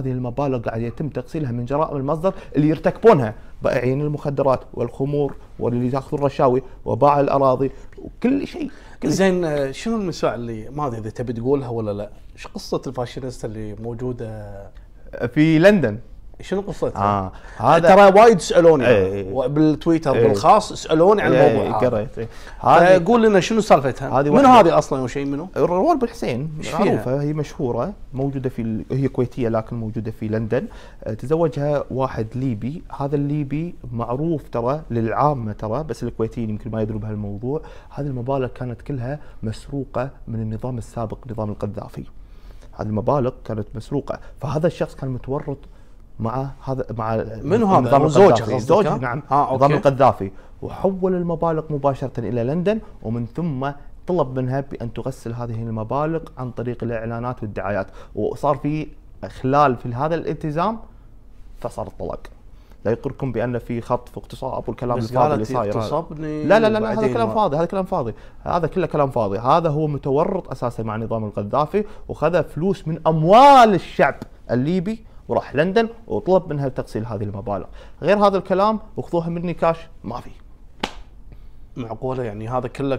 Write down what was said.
هذه المبالغ قاعد يتم تغسيلها من جرائم المصدر اللي يرتكبونها بائعين المخدرات والخمور واللي ياخذون الرشاوي وباع الاراضي وكل شيء كل زين آه، شنو المساء اللي ما ادري اذا تبي تقولها ولا لا ايش قصه الفاشينيستا اللي موجوده في لندن شنو قصتها؟ آه. هذا ترى وايد سالوني ايه. إيه. بالتويتر ايه. بالخاص سالوني عن ايه. الموضوع إيه، آه. قريت ايه. قول لنا شنو سالفتها؟ من هذه اصلا وشيء منو؟ روال بن حسين معروفه هي مشهوره موجوده في هي كويتيه لكن موجوده في لندن آه، تزوجها واحد ليبي هذا الليبي معروف ترى للعامه ترى بس الكويتيين يمكن ما يدروا بهالموضوع هذه المبالغ كانت كلها مسروقه من النظام السابق نظام القذافي هذه المبالغ كانت مسروقه فهذا الشخص كان متورط مع هذا مع من هذا زوجها زوجها نعم آه، نظام القذافي وحول المبالغ مباشره الى لندن ومن ثم طلب منها بان تغسل هذه المبالغ عن طريق الاعلانات والدعايات وصار في خلال في هذا الالتزام فصار الطلاق لا يقركم بان في خطف واغتصاب والكلام الفاضي اللي صاير لا لا لا, لا هذا كلام فاضي هذا كلام فاضي هذا كله كلام فاضي هذا هو متورط اساسا مع نظام القذافي وخذ فلوس من اموال الشعب الليبي وراح لندن وطلب منها تقسيل هذه المبالغ غير هذا الكلام وخذوها مني كاش ما في معقوله يعني هذا كله